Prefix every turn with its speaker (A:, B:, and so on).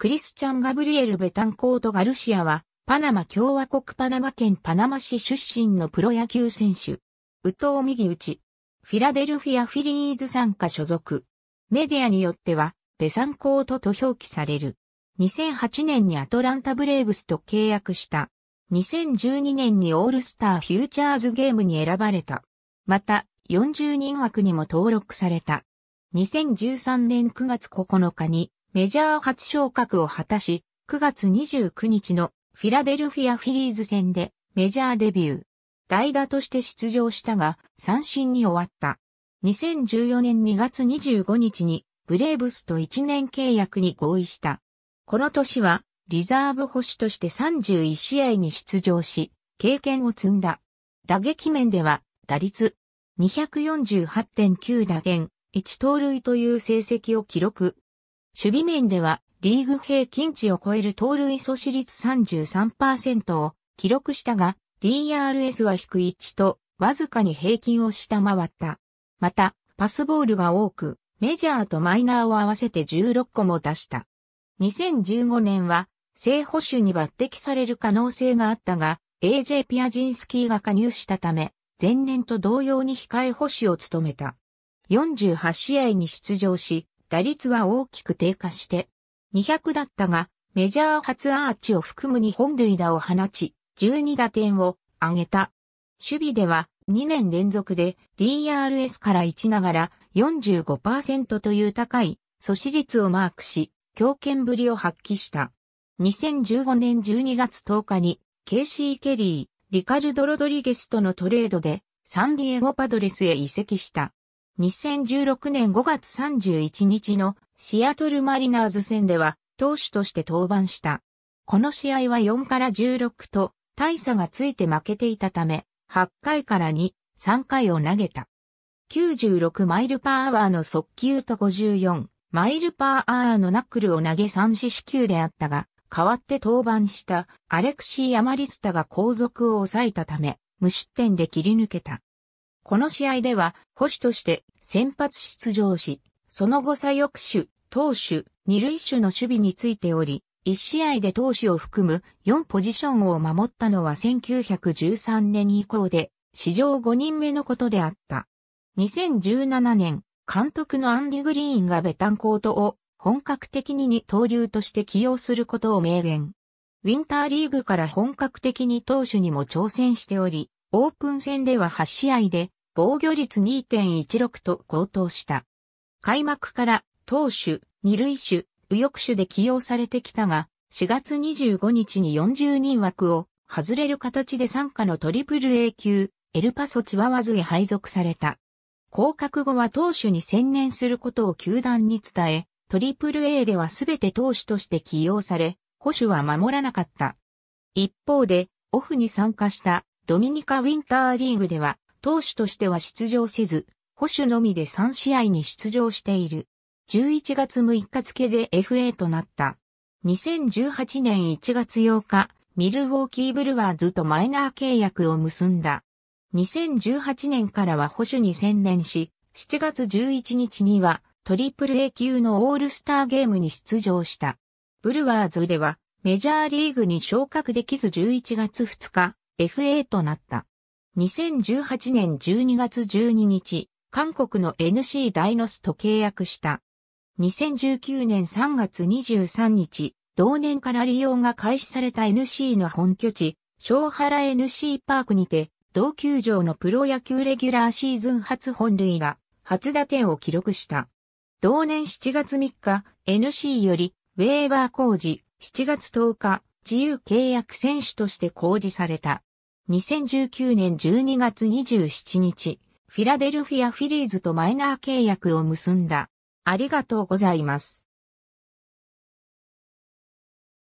A: クリスチャン・ガブリエル・ベタンコート・ガルシアは、パナマ共和国パナマ県パナマ市出身のプロ野球選手。宇藤右打フィラデルフィア・フィリーズ参加所属。メディアによっては、ベサンコートと表記される。2008年にアトランタブレーブスと契約した。2012年にオールスターフューチャーズゲームに選ばれた。また、40人枠にも登録された。2013年9月9日にメジャー初昇格を果たし、9月29日のフィラデルフィアフィリーズ戦でメジャーデビュー。代打として出場したが、三振に終わった。2014年2月25日にブレーブスと1年契約に合意した。この年はリザーブ保守として31試合に出場し、経験を積んだ。打撃面では打率248.9打減、1盗塁という成績を記録。守備面ではリーグ平均値を超える盗塁阻止率33%を記録したが、DRS は低い1と、わずかに平均を下回った。また、パスボールが多く、メジャーとマイナーを合わせて16個も出した。2015年は、正捕手に抜擢される可能性があったが、AJ ピアジンスキーが加入したため、前年と同様に控え捕手を務めた。48試合に出場し、打率は大きく低下して、200だったが、メジャー初アーチを含む2本塁打を放ち、12打点を挙げた。守備では2年連続で DRS から1ながら45%という高い阻止率をマークし、強肩ぶりを発揮した。2015年12月10日に、ケイシー・ケリー、リカルド・ロドリゲスとのトレードで、サンディエゴ・パドレスへ移籍した。2016年5月31日のシアトルマリナーズ戦では投手として登板した。この試合は4から16と大差がついて負けていたため、8回から2、3回を投げた。96マイルパーアワーの速球と54マイルパーアワーのナックルを投げ3四死球であったが、代わって登板したアレクシー・アマリスタが後続を抑えたため、無失点で切り抜けた。この試合では、保守として先発出場し、その後左翼手、投手、二塁手の守備についており、一試合で投手を含む4ポジションを守ったのは1913年以降で、史上5人目のことであった。2017年、監督のアンディ・グリーンがベタンコートを本格的に二刀流として起用することを明言。ウィンターリーグから本格的に投手にも挑戦しており、オープン戦では8試合で防御率2.16と高騰した。開幕から投手、二塁手、右翼手で起用されてきたが、4月25日に40人枠を外れる形で参加のトリプル A 級、エルパソチワワズへ配属された。降格後は投手に専念することを球団に伝え、トリプル A では全て投手として起用され、保守は守らなかった。一方で、オフに参加したドミニカ・ウィンターリーグでは、投手としては出場せず、保守のみで3試合に出場している。11月6日付で FA となった。2018年1月8日、ミルウォーキーブルワーズとマイナー契約を結んだ。2018年からは保守に専念し、7月11日にはトリプル A 級のオールスターゲームに出場した。ブルワーズではメジャーリーグに昇格できず11月2日、FA となった。2018年12月12日、韓国の NC ダイノスと契約した。2019年3月23日、同年から利用が開始された NC の本拠地、小原 NC パークにて、同球場のプロ野球レギュラーシーズン初本塁打、初打点を記録した。同年7月3日、NC より、ウェーバー工事、7月10日、自由契約選手として公示された。2019年12月27日、フィラデルフィアフィリーズとマイナー契約を結んだ。ありがとうございます。